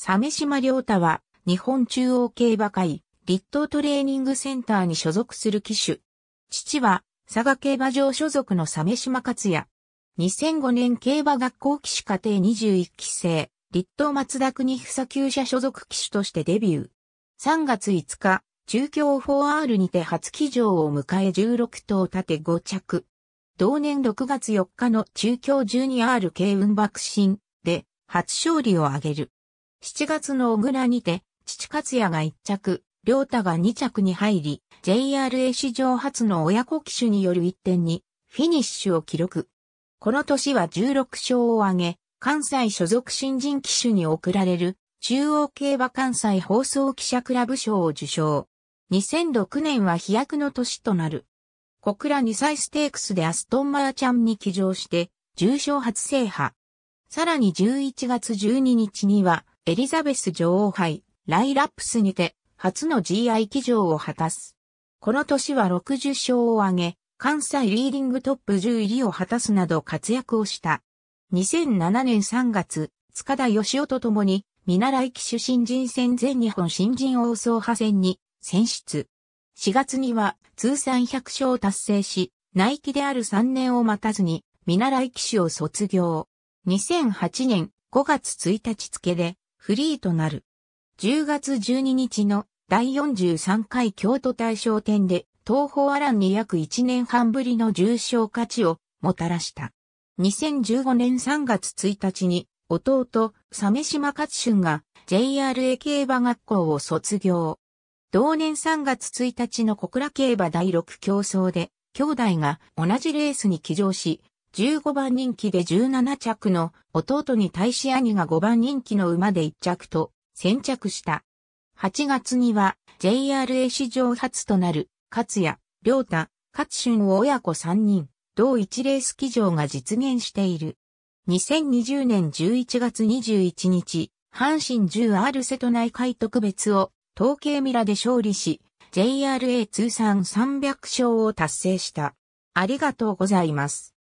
サメ島良太は、日本中央競馬会、立東トレーニングセンターに所属する騎手。父は、佐賀競馬場所属のサメ島克也。2005年競馬学校騎手課程21期生、立東松田国久級者所属騎手としてデビュー。3月5日、中京 4R にて初騎乗を迎え16頭立て5着。同年6月4日の中京 12R 軽運爆心で初勝利を挙げる。7月の小倉にて、父勝也が1着、良太が2着に入り、JRA 史上初の親子騎手による1点に、フィニッシュを記録。この年は16勝を挙げ、関西所属新人騎手に贈られる、中央競馬関西放送記者クラブ賞を受賞。2006年は飛躍の年となる。小倉2歳ステークスでアストンマーチャンに騎乗して、重賞初制覇。さらに11月12日には、エリザベス女王杯、ライラップスにて、初の GI 騎乗を果たす。この年は60勝を挙げ、関西リーディングトップ10入りを果たすなど活躍をした。2007年3月、塚田義夫と共に、見習い騎手新人戦全日本新人王総派戦に選出。4月には通算100勝を達成し、内期である3年を待たずに見習い騎手を卒業。2008年5月1日付でフリーとなる。10月12日の第43回京都大賞典で東方アランに約1年半ぶりの重賞価値をもたらした。2015年3月1日に弟、鮫島勝春が JRA 競馬学校を卒業。同年3月1日の小倉競馬第6競争で兄弟が同じレースに起乗し、15番人気で17着の弟に対し兄が5番人気の馬で1着と先着した。8月には JRA 史上初となる勝也、良太、勝春を親子3人、同一レース騎乗が実現している。2020年11月21日、阪神 10R 瀬戸内海特別を統計ミラで勝利し、JRA 通算300勝を達成した。ありがとうございます。